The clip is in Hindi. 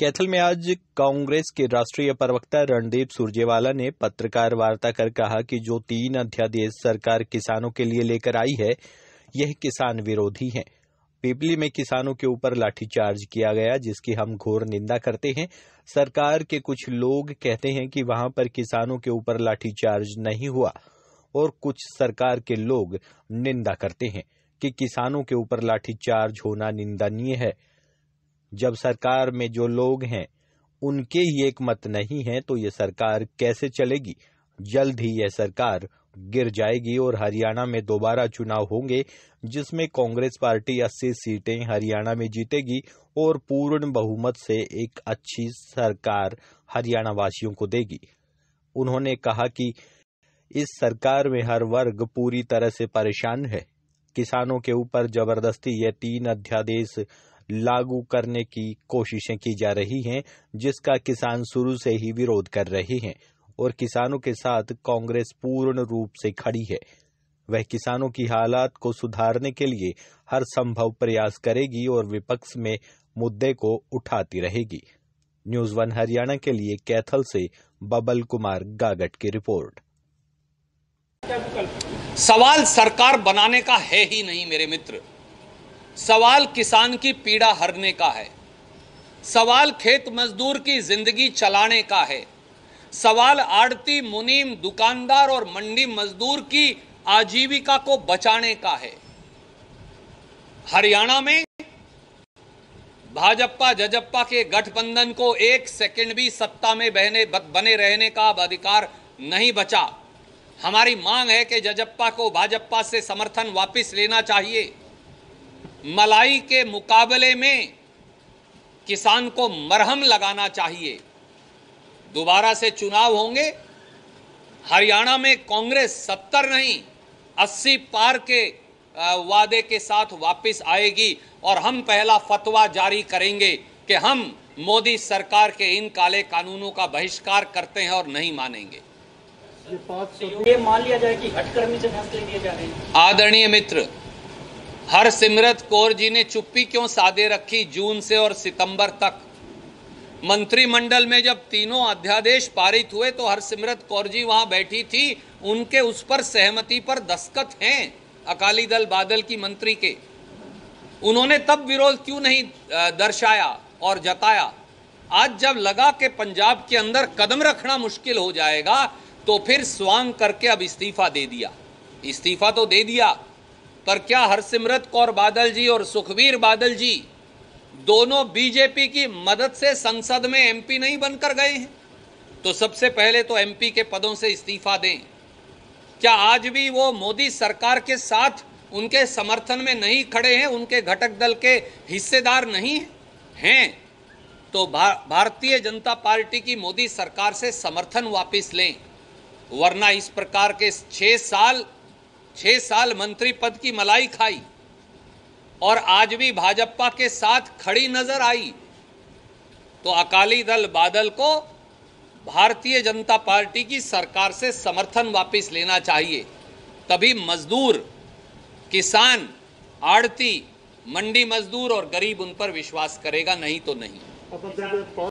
कैथल में आज कांग्रेस के राष्ट्रीय प्रवक्ता रणदीप सुरजेवाला ने पत्रकार वार्ता कर कहा कि जो तीन अध्यादेश सरकार किसानों के लिए लेकर आई है यह किसान विरोधी है पीपली में किसानों के ऊपर लाठीचार्ज किया गया जिसकी हम घोर निंदा करते हैं सरकार के कुछ लोग कहते हैं कि वहां पर किसानों के ऊपर लाठीचार्ज नहीं हुआ और कुछ सरकार के लोग निंदा करते हैं कि किसानों के ऊपर लाठीचार्ज होना निंदनीय है जब सरकार में जो लोग हैं उनके ही एक मत नहीं है तो ये सरकार कैसे चलेगी जल्द ही यह सरकार गिर जाएगी और हरियाणा में दोबारा चुनाव होंगे जिसमें कांग्रेस पार्टी 80 सीटें हरियाणा में जीतेगी और पूर्ण बहुमत से एक अच्छी सरकार हरियाणा वासियों को देगी उन्होंने कहा कि इस सरकार में हर वर्ग पूरी तरह से परेशान है किसानों के ऊपर जबरदस्ती ये तीन अध्यादेश लागू करने की कोशिशें की जा रही हैं जिसका किसान शुरू से ही विरोध कर रहे हैं और किसानों के साथ कांग्रेस पूर्ण रूप से खड़ी है वह किसानों की हालात को सुधारने के लिए हर संभव प्रयास करेगी और विपक्ष में मुद्दे को उठाती रहेगी न्यूज वन हरियाणा के लिए कैथल से बबल कुमार गागट की रिपोर्ट सवाल सरकार बनाने का है ही नहीं मेरे मित्र सवाल किसान की पीड़ा हरने का है सवाल खेत मजदूर की जिंदगी चलाने का है सवाल आड़ती मुनीम दुकानदार और मंडी मजदूर की आजीविका को बचाने का है हरियाणा में भाजपा जजप्पा के गठबंधन को एक सेकंड भी सत्ता में बहने बने रहने का अब अधिकार नहीं बचा हमारी मांग है कि जजप्पा को भाजपा से समर्थन वापस लेना चाहिए मलाई के मुकाबले में किसान को मरहम लगाना चाहिए दोबारा से चुनाव होंगे हरियाणा में कांग्रेस सत्तर नहीं अस्सी पार के वादे के साथ वापस आएगी और हम पहला फतवा जारी करेंगे कि हम मोदी सरकार के इन काले कानूनों का बहिष्कार करते हैं और नहीं मानेंगे ये मान लिया जाए कि हटकर्मी से फैसले लिए जा रहे हैं आदरणीय मित्र हरसिमरत कौर जी ने चुप्पी क्यों साधे रखी जून से और सितंबर तक मंत्रिमंडल में जब तीनों अध्यादेश पारित हुए तो हरसिमरत कौर जी वहां बैठी थी उनके उस पर सहमति पर दस्तखत हैं अकाली दल बादल की मंत्री के उन्होंने तब विरोध क्यों नहीं दर्शाया और जताया आज जब लगा कि पंजाब के अंदर कदम रखना मुश्किल हो जाएगा तो फिर स्वांग करके अब इस्तीफा दे दिया इस्तीफा तो दे दिया पर क्या हरसिमरत कौर बादल जी और सुखबीर बादल जी दोनों बीजेपी की मदद से संसद में एमपी नहीं बनकर गए हैं तो सबसे पहले तो एमपी के पदों से इस्तीफा दें क्या आज भी वो मोदी सरकार के साथ उनके समर्थन में नहीं खड़े हैं उनके घटक दल के हिस्सेदार नहीं हैं तो भा, भारतीय जनता पार्टी की मोदी सरकार से समर्थन वापस लें वरना इस प्रकार के छह साल छह साल मंत्री पद की मलाई खाई और आज भी भाजपा के साथ खड़ी नजर आई तो अकाली दल बादल को भारतीय जनता पार्टी की सरकार से समर्थन वापस लेना चाहिए तभी मजदूर किसान आड़ती मंडी मजदूर और गरीब उन पर विश्वास करेगा नहीं तो नहीं